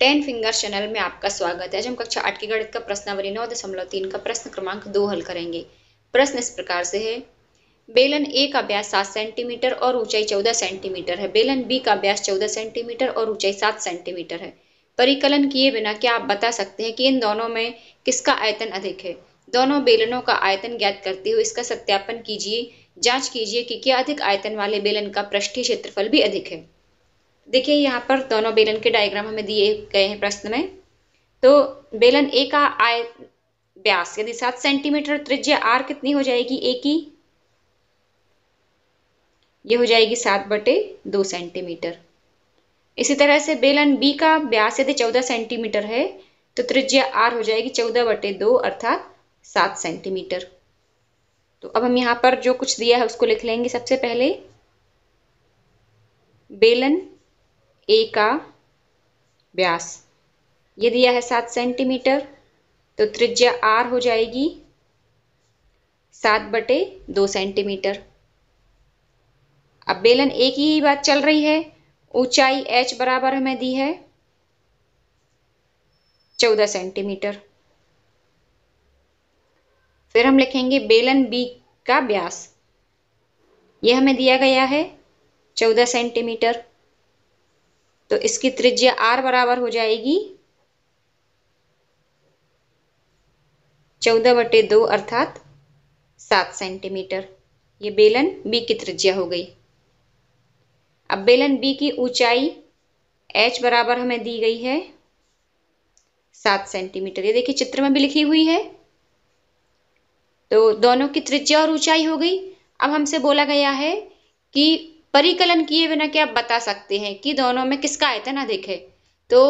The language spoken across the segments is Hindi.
टेन फिंगर चैनल में आपका स्वागत है आज हम कक्षा आठ की गणित का प्रश्नावली नौ दशमलव तीन का प्रश्न क्रमांक दो हल करेंगे प्रश्न इस प्रकार से है बेलन ए का व्यास सात सेंटीमीटर और ऊंचाई चौदह सेंटीमीटर है बेलन बी का व्यास चौदह सेंटीमीटर और ऊंचाई सात सेंटीमीटर है परिकलन किए बिना क्या आप बता सकते हैं कि इन दोनों में किसका आयतन अधिक है दोनों बेलनों का आयतन ज्ञात करते हुए इसका सत्यापन कीजिए जांच कीजिए कि क्या अधिक आयतन वाले बेलन का पृष्ठीय क्षेत्रफल भी अधिक है देखिए यहाँ पर दोनों बेलन के डायग्राम हमें दिए गए हैं प्रश्न में तो बेलन ए का आय व्यास यदि सात सेंटीमीटर त्रिज्या आर कितनी हो जाएगी ए की यह हो जाएगी सात बटे दो सेंटीमीटर इसी तरह से बेलन बी का व्यास यदि चौदह सेंटीमीटर है तो त्रिज्या आर हो जाएगी चौदह बटे दो अर्थात सात सेंटीमीटर तो अब हम यहाँ पर जो कुछ दिया है उसको लिख लेंगे सबसे पहले बेलन ए का व्यास ये दिया है सात सेंटीमीटर तो त्रिज्या आर हो जाएगी सात बटे दो सेंटीमीटर अब बेलन ए की ही बात चल रही है ऊंचाई एच बराबर हमें दी है चौदह सेंटीमीटर फिर हम लिखेंगे बेलन बी का व्यास यह हमें दिया गया है चौदह सेंटीमीटर तो इसकी त्रिज्या आर बराबर हो जाएगी चौदह बटे दो अर्थात सात सेंटीमीटर ये बेलन बी की त्रिज्या हो गई अब बेलन बी की ऊंचाई एच बराबर हमें दी गई है सात सेंटीमीटर ये देखिए चित्र में भी लिखी हुई है तो दोनों की त्रिज्या और ऊंचाई हो गई अब हमसे बोला गया है कि परिकलन किए बिना क्या आप बता सकते हैं कि दोनों में किसका आयतन अधिक है तो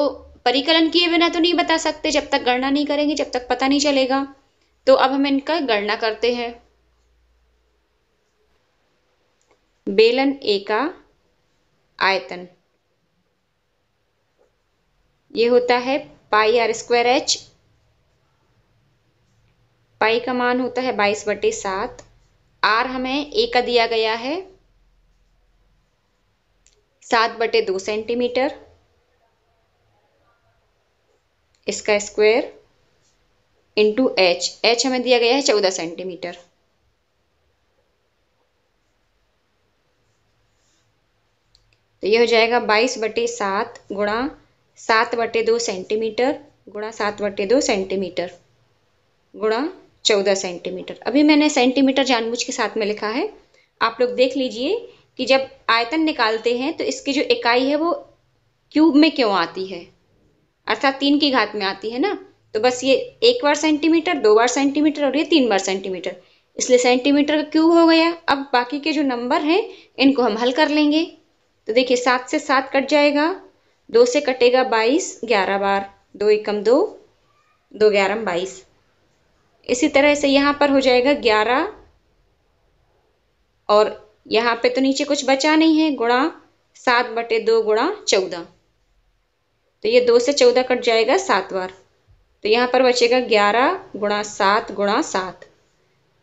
परिकलन किए बिना तो नहीं बता सकते जब तक गणना नहीं करेंगे जब तक पता नहीं चलेगा तो अब हम इनका गणना करते हैं बेलन ए का आयतन ये होता है pi r square h pi का मान होता है बाईस बटे सात आर हमें ए का दिया गया है सात बटे दो सेंटीमीटर इसका स्क्वायर इंटू एच एच हमें दिया गया है चौदह सेंटीमीटर तो ये हो जाएगा बाईस बटे सात गुणा सात बटे दो सेंटीमीटर गुणा सात बटे दो सेंटीमीटर गुणा चौदह सेंटीमीटर अभी मैंने सेंटीमीटर जानबूझ के साथ में लिखा है आप लोग देख लीजिए कि जब आयतन निकालते हैं तो इसकी जो इकाई है वो क्यूब में क्यों आती है अर्थात तीन की घात में आती है ना तो बस ये एक बार सेंटीमीटर दो बार सेंटीमीटर और ये तीन बार सेंटीमीटर इसलिए सेंटीमीटर का क्यूब हो गया अब बाकी के जो नंबर हैं इनको हम हल कर लेंगे तो देखिए सात से सात कट जाएगा दो से कटेगा बाईस ग्यारह बार दो एकम दो दो ग्यारह बाईस इसी तरह से यहाँ पर हो जाएगा ग्यारह और यहाँ पे तो नीचे कुछ बचा नहीं है गुणा सात बटे दो गुणा चौदह तो ये दो से चौदह कट जाएगा सात बार तो यहाँ पर बचेगा ग्यारह गुणा सात गुणा सात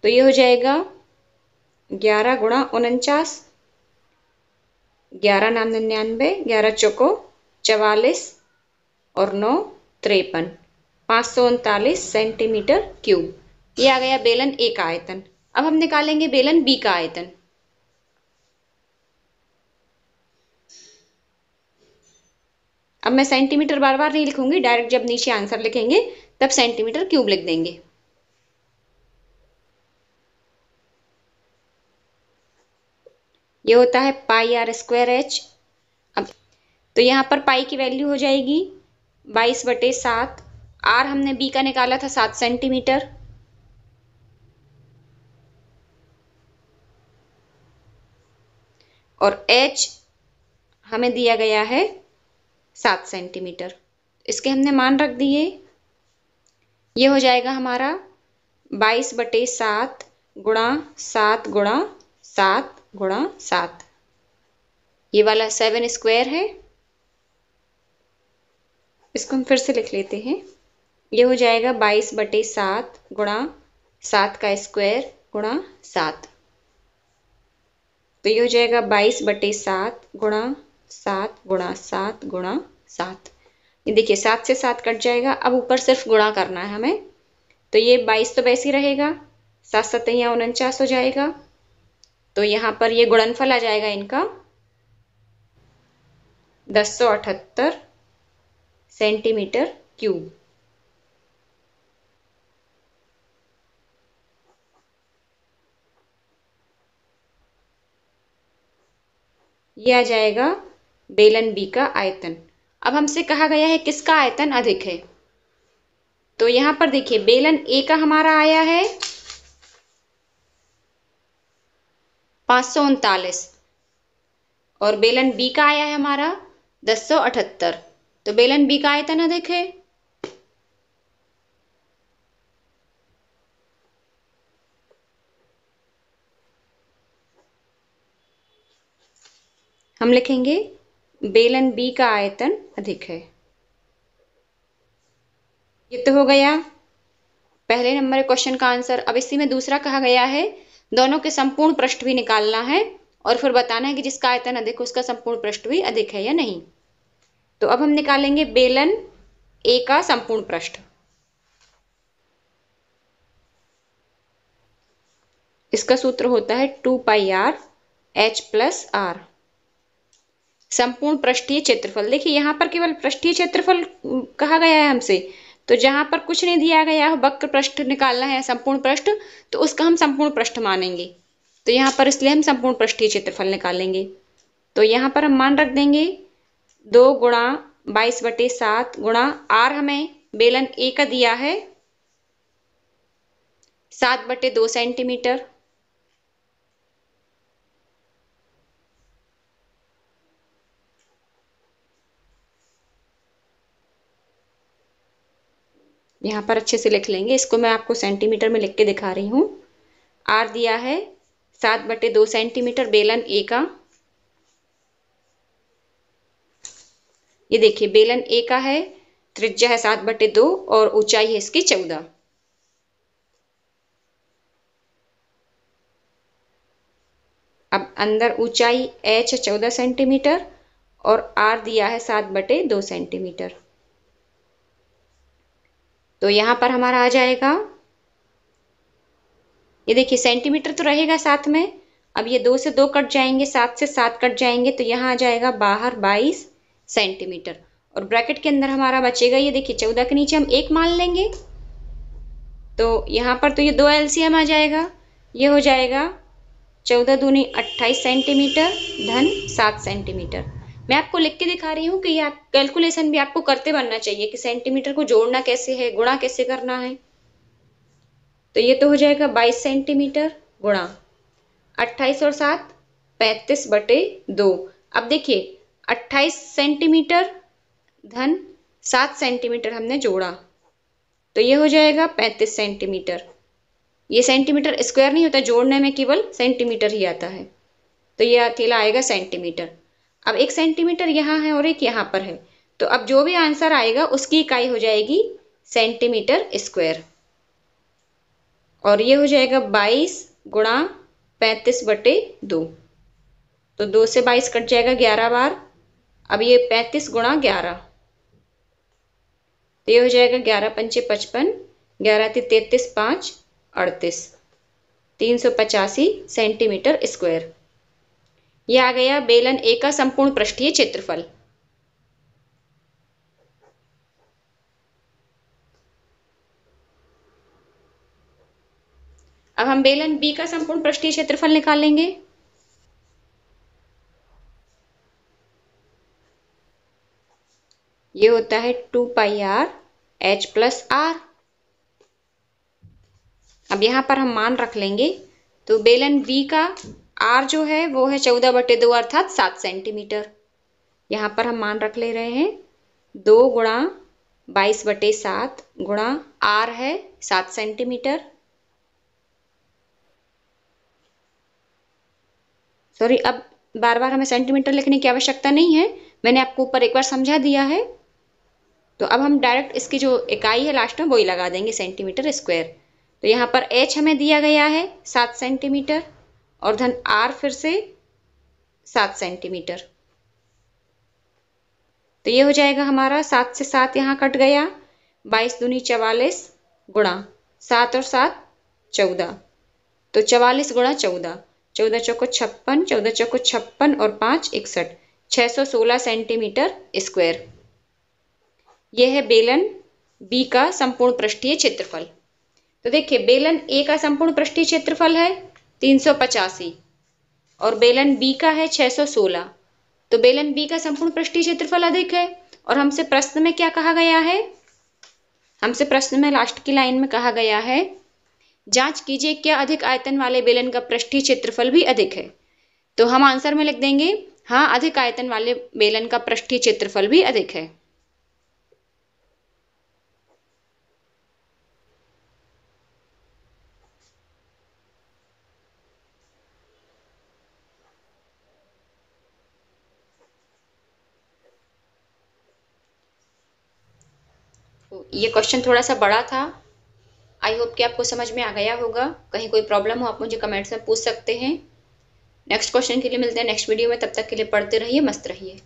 तो ये हो जाएगा ग्यारह गुणा उनचास ग्यारह नाम निन्यानवे ग्यारह चौको चवालीस और नौ त्रेपन पाँच सौ उनतालीस सेंटीमीटर क्यूब ये आ गया बेलन ए का आयतन अब हम निकालेंगे बेलन बी का आयतन अब मैं सेंटीमीटर बार बार नहीं लिखूंगी डायरेक्ट जब नीचे आंसर लिखेंगे तब सेंटीमीटर क्यूब लिख देंगे ये होता है पाई आर स्क्वायर एच अब तो यहाँ पर पाई की वैल्यू हो जाएगी बाईस बटे सात आर हमने बी का निकाला था सात सेंटीमीटर और एच हमें दिया गया है सात सेंटीमीटर इसके हमने मान रख दिए ये हो जाएगा हमारा बाईस बटे सात गुणा सात गुणा सात गुणा सात ये वाला सेवन स्क्वायर है इसको हम फिर से लिख लेते हैं ये हो जाएगा बाईस बटे सात गुणा सात का स्क्वायर गुणा सात तो ये हो जाएगा बाईस बटे सात गुणा सात गुणा सात गुणा सात ये देखिए सात से सात कट जाएगा अब ऊपर सिर्फ गुणा करना है हमें तो ये बाईस तो वैसे ही रहेगा सात सात यहाँ उनचास हो जाएगा तो यहाँ पर ये गुणनफल आ जाएगा इनका दस सौ अठहत्तर सेंटीमीटर क्यूब यह आ जाएगा बेलन बी का आयतन अब हमसे कहा गया है किसका आयतन अधिक है तो यहां पर देखिए बेलन ए का हमारा आया है पांच सौ उनतालीस और बेलन बी का आया है हमारा दस सौ अठहत्तर तो बेलन बी का आयतन अधिक है हम लिखेंगे बेलन बी का आयतन अधिक है ये तो हो गया पहले नंबर क्वेश्चन का आंसर अब इसी में दूसरा कहा गया है दोनों के संपूर्ण पृष्ठ भी निकालना है और फिर बताना है कि जिसका आयतन अधिक उसका संपूर्ण पृष्ठ भी अधिक है या नहीं तो अब हम निकालेंगे बेलन ए का संपूर्ण पृष्ठ इसका सूत्र होता है two pi r h plus r संपूर्ण पृष्ठीय क्षेत्रफल देखिए यहाँ पर केवल पृष्ठीय क्षेत्रफल कहा गया है हमसे तो जहां पर कुछ नहीं दिया गया हो वक्र पृष्ठ निकालना है संपूर्ण पृष्ठ तो उसका हम संपूर्ण पृष्ठ मानेंगे तो यहाँ पर इसलिए हम संपूर्ण पृष्ठीय क्षेत्रफल निकालेंगे तो यहाँ पर हम मान रख देंगे दो गुणा बाईस बटे सात गुणा आर हमें बेलन ए का दिया है सात बटे दो सेंटीमीटर यहाँ पर अच्छे से लिख लेंगे इसको मैं आपको सेंटीमीटर में लिख के दिखा रही हूँ आर दिया है सात बटे दो सेंटीमीटर बेलन ए का ये देखिए बेलन ए का है त्रिज्या है सात बटे दो और ऊंचाई है इसकी चौदह अब अंदर ऊंचाई एच है चौदह सेंटीमीटर और आर दिया है सात बटे दो सेंटीमीटर तो यहाँ पर हमारा आ जाएगा ये देखिए सेंटीमीटर तो रहेगा साथ में अब ये दो से दो कट जाएंगे सात से सात कट जाएंगे तो यहाँ आ जाएगा बाहर बाईस सेंटीमीटर और ब्रैकेट के अंदर हमारा बचेगा ये देखिए चौदह के नीचे हम एक मान लेंगे तो यहाँ पर तो ये दो एलसीएम आ जाएगा ये हो जाएगा चौदह दूनी अट्ठाईस सेंटीमीटर धन सात सेंटीमीटर मैं आपको लिख के दिखा रही हूँ कि आप कैलकुलेशन भी आपको करते बनना चाहिए कि सेंटीमीटर को जोड़ना कैसे है गुणा कैसे करना है तो ये तो हो जाएगा बाईस सेंटीमीटर गुणा अट्ठाईस और सात पैंतीस बटे दो अब देखिए अट्ठाईस सेंटीमीटर धन सात सेंटीमीटर हमने जोड़ा तो ये हो जाएगा पैंतीस सेंटीमीटर ये सेंटीमीटर स्क्वायर नहीं होता जोड़ने में केवल सेंटीमीटर ही आता है तो ये अकेला आएगा सेंटीमीटर अब एक सेंटीमीटर यहाँ है और एक यहाँ पर है तो अब जो भी आंसर आएगा उसकी इकाई हो जाएगी सेंटीमीटर स्क्वायर और ये हो जाएगा 22 गुणा पैंतीस बटे दो तो दो से 22 कट जाएगा 11 बार अब ये 35 गुणा ग्यारह तो ये हो जाएगा ग्यारह पंचे पचपन ग्यारह ती तैतीस पाँच अड़तीस तीन सौ पचासी सेंटीमीटर स्क्वायर यह आ गया बेलन ए का संपूर्ण पृष्ठीय क्षेत्रफल अब हम बेलन बी का संपूर्ण पृष्ठीय क्षेत्रफल निकाल लेंगे ये होता है two pi r h plus r अब यहां पर हम मान रख लेंगे तो बेलन बी का आर जो है वो है चौदह बटे दो अर्थात सात सेंटीमीटर यहाँ पर हम मान रख ले रहे हैं दो गुणा बाईस बटे सात गुणा आर है सात सेंटीमीटर सॉरी अब बार बार हमें सेंटीमीटर लिखने की आवश्यकता नहीं है मैंने आपको ऊपर एक बार समझा दिया है तो अब हम डायरेक्ट इसकी जो इकाई है लास्ट में वही लगा देंगे सेंटीमीटर स्क्वायर तो यहाँ पर एच हमें दिया गया है सात सेंटीमीटर और धन आर फिर से सात सेंटीमीटर तो ये हो जाएगा हमारा सात से सात यहाँ कट गया बाईस दूनी चवालीस गुणा सात और सात चौदह तो चवालीस गुणा चौदह चौदह चौको छप्पन चौदह चौको छप्पन और पाँच इकसठ छः सौ सोलह सेंटीमीटर स्क्वायर यह है बेलन बी का संपूर्ण पृष्ठीय क्षेत्रफल तो देखिए बेलन ए का संपूर्ण पृष्ठीय क्षेत्रफल है तीन सौ पचासी और बेलन बी का है छः सौ सोलह तो बेलन बी का संपूर्ण पृष्ठीय क्षेत्रफल अधिक है और हमसे प्रश्न में क्या कहा गया है हमसे प्रश्न में लास्ट की लाइन में कहा गया है जांच कीजिए क्या अधिक आयतन वाले बेलन का पृष्ठीय क्षेत्रफल भी अधिक है तो हम आंसर में लिख देंगे हाँ अधिक आयतन वाले बेलन का पृष्ठीय क्षेत्रफल भी अधिक है ये क्वेश्चन थोड़ा सा बड़ा था आई होप कि आपको समझ में आ गया होगा कहीं कोई प्रॉब्लम हो आप मुझे कमेंट्स में पूछ सकते हैं नेक्स्ट क्वेश्चन के लिए मिलते हैं नेक्स्ट वीडियो में तब तक के लिए पढ़ते रहिए मस्त रहिए